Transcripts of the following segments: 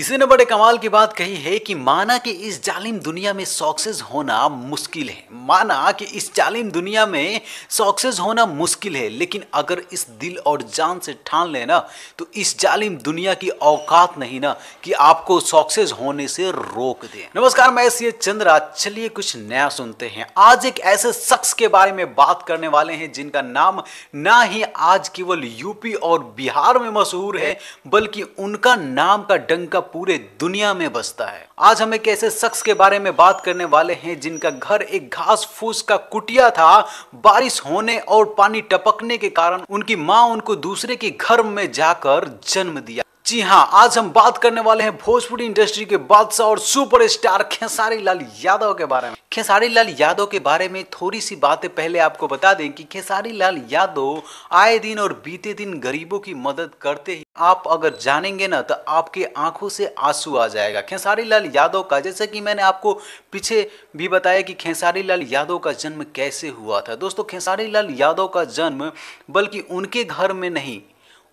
किसी ने बड़े कमाल की बात कही है कि माना कि इस जालिम दुनिया में सक्सेस होना मुश्किल है माना कि इस जालिम दुनिया में सक्सेस होना मुश्किल है लेकिन अगर इस दिल और जान से ठान लेना तो इस जालिम दुनिया की औकात नहीं ना कि आपको सक्सेस होने से रोक दे नमस्कार मैं सी चंद्रा चलिए कुछ नया सुनते हैं आज एक ऐसे शख्स के बारे में बात करने वाले हैं जिनका नाम ना ही आज केवल यूपी और बिहार में मशहूर है बल्कि उनका नाम का डंका पूरे दुनिया में बसता है आज हम एक ऐसे शख्स के बारे में बात करने वाले हैं जिनका घर एक घास फूस का कुटिया था बारिश होने और पानी टपकने के कारण उनकी माँ उनको दूसरे के घर में जाकर जन्म दिया जी हाँ आज हम बात करने वाले हैं भोजपुरी इंडस्ट्री के बादशाह और सुपरस्टार खेसारी लाल यादव के बारे में खेसारी लाल यादव के बारे में थोड़ी सी बातें पहले आपको बता दें कि खेसारी लाल यादव आए दिन और बीते दिन गरीबों की मदद करते ही आप अगर जानेंगे ना तो आपके आंखों से आंसू आ जाएगा खेसारी लाल यादव का जैसे कि मैंने आपको पीछे भी बताया कि खेसारी लाल यादव का जन्म कैसे हुआ था दोस्तों खेसारी लाल यादव का जन्म बल्कि उनके घर में नहीं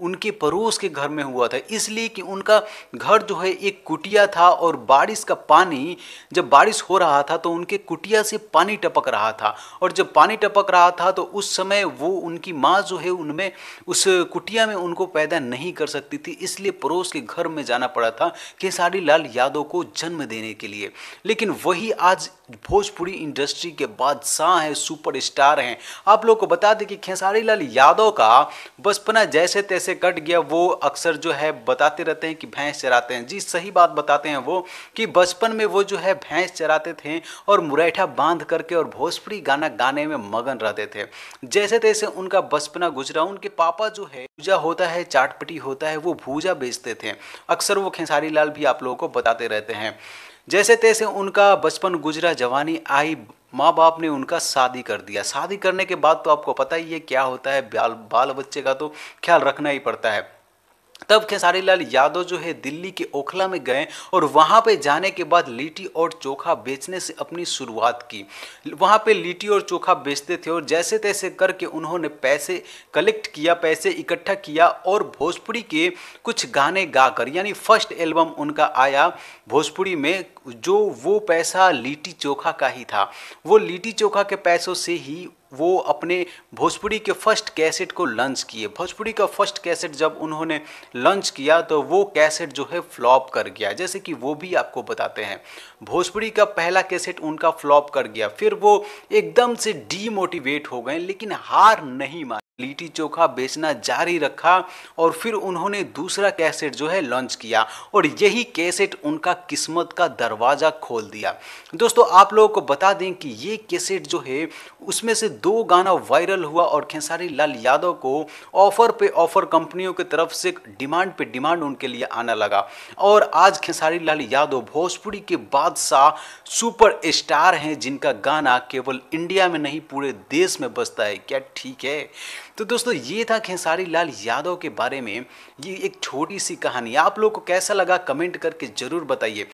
उनके पड़ोस के घर में हुआ था इसलिए कि उनका घर जो है एक कुटिया था और बारिश का पानी जब बारिश हो रहा था तो उनके कुटिया से पानी टपक रहा था और जब पानी टपक रहा था तो उस समय वो उनकी माँ जो है उनमें उस कुटिया में उनको पैदा नहीं कर सकती थी इसलिए पड़ोस के घर में जाना पड़ा था खेसारी लाल यादव को जन्म देने के लिए लेकिन वही आज भोजपुरी इंडस्ट्री के बादशाह हैं सुपर हैं आप लोग को बता दें कि खेसारी लाल यादव का बचपना जैसे तैसे कैसे कट गया वो अक्सर जो है बताते रहते हैं कि भैंस चराते हैं जी सही बात बताते हैं वो कि बचपन में वो जो है भैंस चराते थे और मुरैठा बांध करके और भोजपुरी गाना गाने में मगन रहते थे जैसे तैसे उनका बचपना गुजरा उनके पापा जो है पूजा होता है चाटपटी होता है वो भूजा बेचते थे अक्सर वो खेसारी लाल भी आप लोगों को बताते रहते हैं जैसे तैसे उनका बचपन गुजरा जवानी आई माँ बाप ने उनका शादी कर दिया शादी करने के बाद तो आपको पता ही है क्या होता है बाल बाल बच्चे का तो ख्याल रखना ही पड़ता है तब खेसारी लाल यादव जो है दिल्ली के ओखला में गए और वहाँ पे जाने के बाद लिट्टी और चोखा बेचने से अपनी शुरुआत की वहाँ पे लिट्टी और चोखा बेचते थे और जैसे तैसे करके उन्होंने पैसे कलेक्ट किया पैसे इकट्ठा किया और भोजपुरी के कुछ गाने गाकर यानी फर्स्ट एल्बम उनका आया भोजपुरी में जो वो पैसा लिट्टी चोखा का ही था वो लिट्टी चोखा के पैसों से ही वो अपने भोजपुरी के फर्स्ट कैसेट को लॉन्च किए भोजपुरी का फर्स्ट कैसेट जब उन्होंने लॉन्च किया तो वो कैसेट जो है फ्लॉप कर गया जैसे कि वो भी आपको बताते हैं भोजपुरी का पहला कैसेट उनका फ्लॉप कर गया फिर वो एकदम से डीमोटिवेट हो गए लेकिन हार नहीं मान लिट्टी चोखा बेचना जारी रखा और फिर उन्होंने दूसरा कैसेट जो है लॉन्च किया और यही कैसेट उनका किस्मत का दरवाज़ा खोल दिया दोस्तों आप लोगों को बता दें कि ये कैसेट जो है उसमें से दो गाना वायरल हुआ और खेसारी लाल यादव को ऑफर पे ऑफर कंपनियों की तरफ से डिमांड पे डिमांड उनके लिए आना लगा और आज खेसारी लाल यादव भोजपुरी के बादशाह सुपर स्टार हैं जिनका गाना केवल इंडिया में नहीं पूरे देश में बसता है क्या ठीक है तो दोस्तों ये था खेसारी लाल यादव के बारे में ये एक छोटी सी कहानी आप लोग को कैसा लगा कमेंट करके ज़रूर बताइए